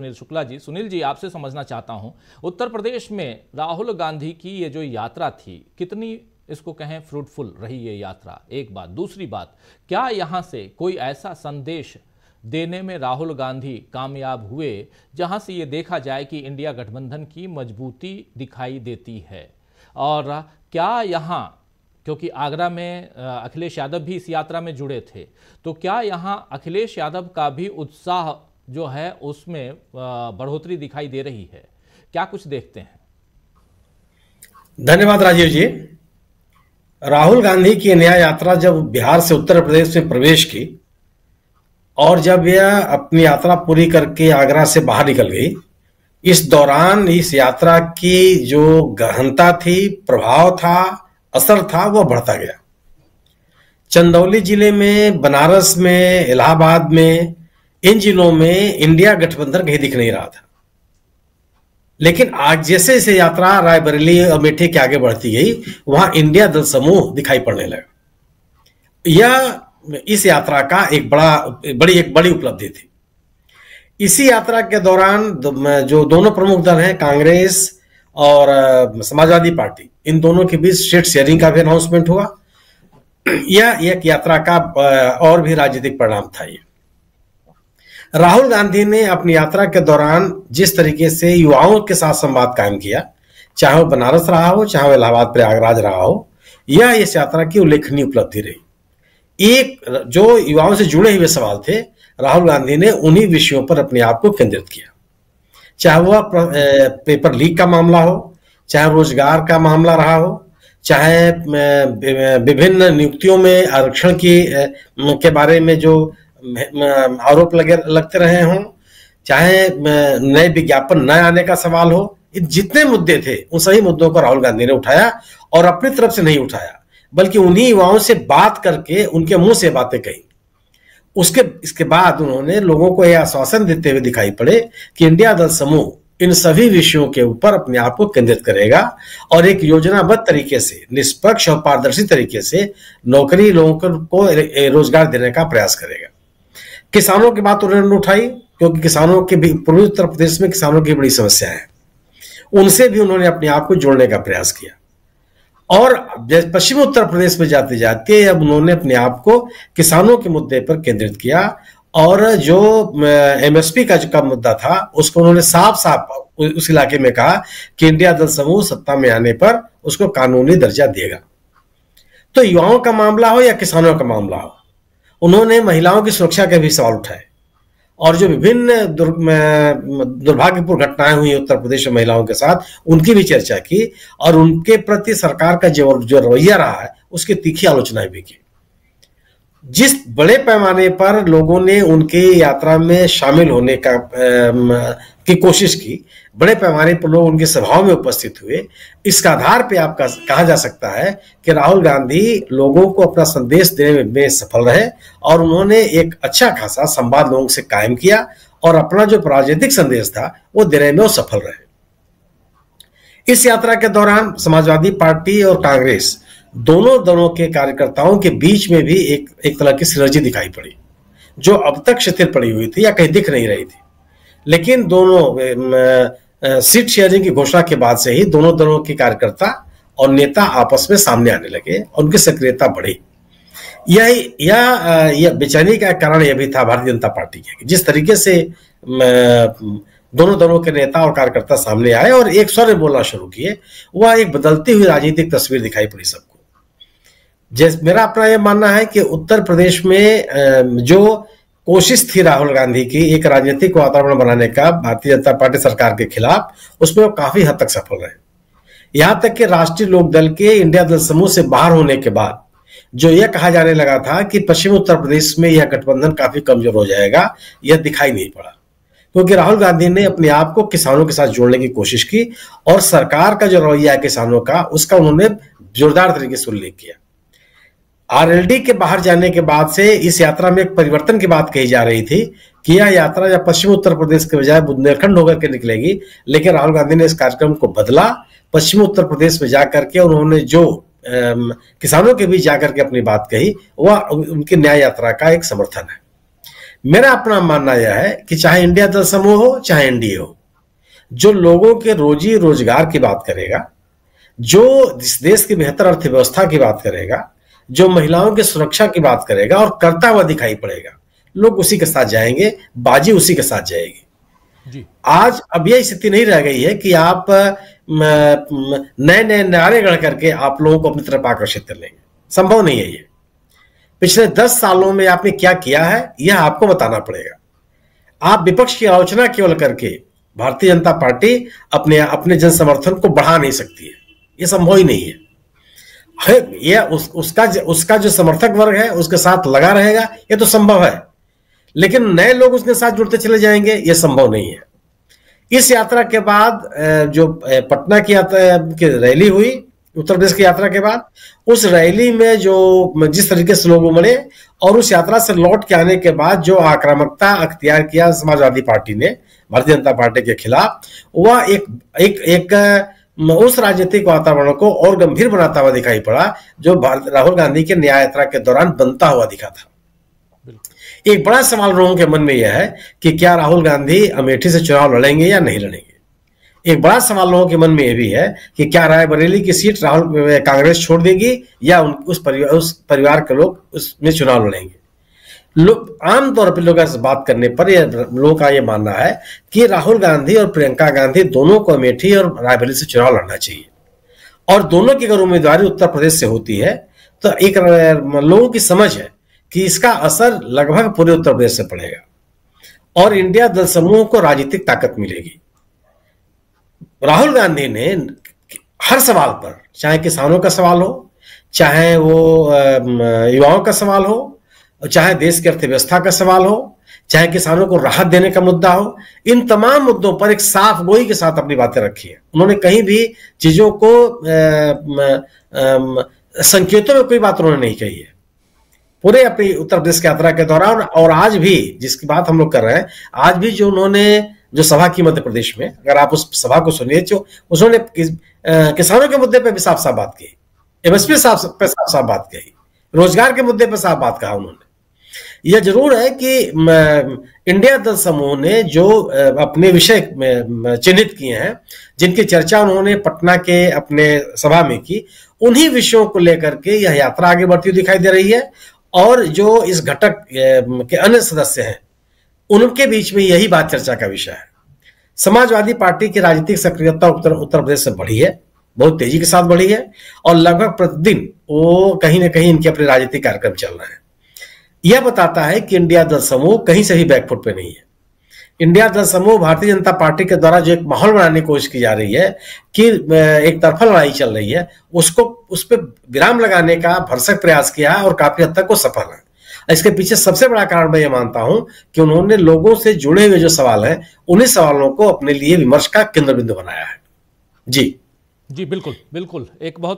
सुनील शुक्ला जी सुनील जी आपसे समझना चाहता हूं उत्तर प्रदेश में राहुल गांधी की ये जो यात्रा थी कितनी इसको कहें फ्रूटफुल रही ये यात्रा एक बात दूसरी बात क्या यहां से कोई ऐसा संदेश देने में राहुल गांधी कामयाब हुए जहां से ये देखा जाए कि इंडिया गठबंधन की मजबूती दिखाई देती है और क्या यहाँ क्योंकि आगरा में अखिलेश यादव भी इस यात्रा में जुड़े थे तो क्या यहाँ अखिलेश यादव का भी उत्साह जो है उसमें बढ़ोतरी दिखाई दे रही है क्या कुछ देखते हैं धन्यवाद राजीव जी राहुल गांधी की न्याय यात्रा जब बिहार से उत्तर प्रदेश में प्रवेश की और जब यह अपनी यात्रा पूरी करके आगरा से बाहर निकल गई इस दौरान इस यात्रा की जो गहनता थी प्रभाव था असर था वह बढ़ता गया चंदौली जिले में बनारस में इलाहाबाद में इन जिलों में इंडिया गठबंधन कहीं दिख नहीं रहा था लेकिन आज जैसे जैसे यात्रा रायबरेली और मेठे के आगे बढ़ती गई वहां इंडिया दल समूह दिखाई पड़ने लगा यह इस यात्रा का एक बड़ा बड़ी एक बड़ी उपलब्धि थी इसी यात्रा के दौरान जो दोनों प्रमुख दल हैं कांग्रेस और समाजवादी पार्टी इन दोनों के बीच सीट शेयरिंग का भी अनाउंसमेंट हुआ यह एक यात्रा का और भी राजनीतिक परिणाम था यह राहुल गांधी ने अपनी यात्रा के दौरान जिस तरीके से युवाओं के साथ संवाद कायम किया चाहे वो बनारस रहा हो चाहे वो इलाहाबाद प्रयागराज रहा हो यह इस यात्रा की उल्लेखनीय उपलब्धि रही एक जो युवाओं से जुड़े हुए सवाल थे राहुल गांधी ने उन्हीं विषयों पर अपने आप को केंद्रित किया चाहे वह पेपर लीक का मामला हो चाहे रोजगार का मामला रहा हो चाहे विभिन्न नियुक्तियों में आरक्षण की के बारे में जो आरोप लगे लगते रहे हों चाहे नए विज्ञापन न आने का सवाल हो जितने मुद्दे थे उन सभी मुद्दों को राहुल गांधी ने उठाया और अपनी तरफ से नहीं उठाया बल्कि उन्हीं युवाओं से बात करके उनके मुंह से बातें कही उसके इसके बाद उन्होंने लोगों को यह आश्वासन देते हुए दिखाई पड़े कि इंडिया दल समूह इन सभी विषयों के ऊपर अपने आप को केंद्रित करेगा और एक योजनाबद्ध तरीके से निष्पक्ष और पारदर्शी तरीके से नौकरी लोगों को रोजगार देने का प्रयास करेगा किसानों की बात उन्होंने उठाई क्योंकि किसानों के भी पूर्वी उत्तर प्रदेश में किसानों की बड़ी समस्या है उनसे भी उन्होंने अपने आप को जोड़ने का प्रयास किया और पश्चिम उत्तर प्रदेश में जाते जाते अब उन्होंने अपने आप को किसानों के मुद्दे पर केंद्रित किया और जो एमएसपी का जो का मुद्दा था उसको उन्होंने साफ साफ उस इलाके में कहा कि इंडिया दल समूह सत्ता में आने पर उसको कानूनी दर्जा देगा तो युवाओं का मामला हो या किसानों का मामला हो उन्होंने महिलाओं की सुरक्षा के भी सवाल उठाए और जो विभिन्न दुर्भाग्यपूर्ण घटनाएं हुई उत्तर प्रदेश में महिलाओं के साथ उनकी भी चर्चा की और उनके प्रति सरकार का जो जो रवैया रहा है उसकी तीखी आलोचनाएं भी की जिस बड़े पैमाने पर लोगों ने उनके यात्रा में शामिल होने का की कोशिश की बड़े पैमाने पर लोग उनके सभाओं में उपस्थित हुए इसका आधार पे आपका कहा जा सकता है कि राहुल गांधी लोगों को अपना संदेश देने में सफल रहे और उन्होंने एक अच्छा खासा संवाद लोगों से कायम किया और अपना जो राजनीतिक संदेश था वो देने में वो सफल रहे इस यात्रा के दौरान समाजवादी पार्टी और कांग्रेस दोनों दलों के कार्यकर्ताओं के बीच में भी एक एक तरह की सिनर्जी दिखाई पड़ी जो अब तक शिथिल पड़ी हुई थी या कहीं दिख नहीं रही थी लेकिन दोनों सीट शेयरिंग की घोषणा के बाद से ही दोनों दलों के कार्यकर्ता और नेता आपस में सामने आने लगे उनकी सक्रियता बढ़ी यह या, या बेचैनी का कारण यह भी था भारतीय जनता पार्टी के जिस तरीके से दोनों दलों के नेता और कार्यकर्ता सामने आए और एक स्वर में बोलना शुरू किए वह एक बदलती हुई राजनीतिक तस्वीर दिखाई पड़ी सबको जैसे मेरा अपना यह मानना है कि उत्तर प्रदेश में जो कोशिश थी राहुल गांधी की एक राजनीतिक वातावरण बनाने का भारतीय जनता पार्टी सरकार के खिलाफ उसमें वो काफी हद तक सफल रहे यहां तक कि राष्ट्रीय लोक दल के इंडिया दल समूह से बाहर होने के बाद जो यह कहा जाने लगा था कि पश्चिम उत्तर प्रदेश में यह गठबंधन काफी कमजोर हो जाएगा यह दिखाई नहीं पड़ा क्योंकि तो राहुल गांधी ने अपने आप को किसानों के साथ जोड़ने की कोशिश की और सरकार का जो रवैया है किसानों का उसका उन्होंने जोरदार तरीके से उल्लेख किया आरएलडी के बाहर जाने के बाद से इस यात्रा में एक परिवर्तन की बात कही जा रही थी कि यह यात्रा या पश्चिम उत्तर प्रदेश के बजाय बुंदेलखंड होकर के निकलेगी लेकिन राहुल गांधी ने इस कार्यक्रम को बदला पश्चिम उत्तर प्रदेश में जाकर के उन्होंने जो किसानों के बीच जाकर के अपनी बात कही वह उनकी न्याय यात्रा का एक समर्थन है मेरा अपना मानना यह है कि चाहे इंडिया दल समूह हो चाहे एनडीए हो जो लोगों के रोजी रोजगार की बात करेगा जो इस देश की बेहतर अर्थव्यवस्था की बात करेगा जो महिलाओं की सुरक्षा की बात करेगा और करता हुआ दिखाई पड़ेगा लोग उसी के साथ जाएंगे बाजी उसी के साथ जाएगी जी। आज अब यह स्थिति नहीं रह गई है कि आप नए नए नारे गढ़ करके आप लोगों को अपनी तरफ आकर्षित कर लेंगे संभव नहीं है ये पिछले दस सालों में आपने क्या किया है यह आपको बताना पड़ेगा आप विपक्ष की आलोचना केवल करके भारतीय जनता पार्टी अपने अपने जन समर्थन को बढ़ा नहीं सकती है यह संभव ही नहीं है यह उस, उसका उसका जो समर्थक वर्ग है उसके साथ लगा रहेगा यह तो संभव है लेकिन नए लोग उसके साथ जुड़ते चले जाएंगे यह संभव नहीं है इस यात्रा के बाद जो पटना की यात्रा की रैली हुई उत्तर प्रदेश की यात्रा के बाद उस रैली में जो जिस तरीके से लोग उमड़े और उस यात्रा से लौट के आने के बाद जो आक्रामकता अख्तियार किया समाजवादी पार्टी ने भारतीय जनता पार्टी के खिलाफ वह एक एक एक, एक उस राजनीतिक वातावरण को और गंभीर बनाता हुआ दिखाई पड़ा जो राहुल गांधी के न्याय यात्रा के दौरान बनता हुआ दिखा था एक बड़ा सवाल लोगों के मन में यह है कि क्या राहुल गांधी अमेठी से चुनाव लड़ेंगे या नहीं लड़ेंगे एक बड़ा सवाल लोगों के मन में यह भी है कि क्या रायबरेली की सीट राहुल कांग्रेस छोड़ देगी या उन, उस परिवार उस परिवार के लोग उसमें चुनाव लड़ेंगे आमतौर पर लोग बात करने पर लोगों का ये मानना है कि राहुल गांधी और प्रियंका गांधी दोनों को अमेठी और रायबरेली से चुनाव लड़ना चाहिए और दोनों की अगर उम्मीदवारी उत्तर प्रदेश से होती है तो एक लोगों की समझ है कि इसका असर लगभग पूरे उत्तर प्रदेश से पड़ेगा और इंडिया दल समूह को राजनीतिक ताकत मिलेगी राहुल गांधी ने हर सवाल पर चाहे किसानों का सवाल हो चाहे वो युवाओं का सवाल हो और चाहे देश की अर्थव्यवस्था का सवाल हो चाहे किसानों को राहत देने का मुद्दा हो इन तमाम मुद्दों पर एक साफ गोई के साथ अपनी बातें रखी है उन्होंने कहीं भी चीजों को संकेतों में कोई बात उन्होंने नहीं कही है पूरे अपनी उत्तर प्रदेश की यात्रा के दौरान और आज भी जिसकी बात हम लोग कर रहे हैं आज भी जो उन्होंने जो सभा की मध्य प्रदेश में अगर आप उस सभा को सुनिए तो उन्होंने किसानों के मुद्दे पर भी साफ साफ बात की एमएसपी साफ पे साफ साफ बात कही रोजगार के मुद्दे पर साफ बात कहा उन्होंने यह जरूर है कि इंडिया दल समूह ने जो अपने विषय चिन्हित किए हैं जिनकी चर्चा उन्होंने पटना के अपने सभा में की उन्हीं विषयों को लेकर के यह यात्रा आगे बढ़ती हुई दिखाई दे रही है और जो इस घटक के अन्य सदस्य हैं उनके बीच में यही बात चर्चा का विषय है समाजवादी पार्टी की राजनीतिक सक्रियता उत्तर उत्तर प्रदेश से बढ़ी है बहुत तेजी के साथ बढ़ी है और लगभग प्रतिदिन वो कहीं ना कहीं इनके अपने राजनीतिक कार्यक्रम चल रहे हैं यह बताता है कि इंडिया दल समूह कहीं से ही बैकफुट पे नहीं है इंडिया दल समूह भारतीय जनता पार्टी के द्वारा जो एक माहौल बनाने की कोशिश की जा रही है कि एक तरफा लड़ाई चल रही है उसको उस पर विराम लगाने का भरसक प्रयास किया है और काफी हद तक वो सफल है इसके पीछे सबसे बड़ा कारण मैं ये मानता हूं कि उन्होंने लोगों से जुड़े हुए जो सवाल हैं उन्हीं सवालों को अपने लिए विमर्श का केंद्र बिंदु बनाया है जी जी बिल्कुल बिल्कुल एक बहुत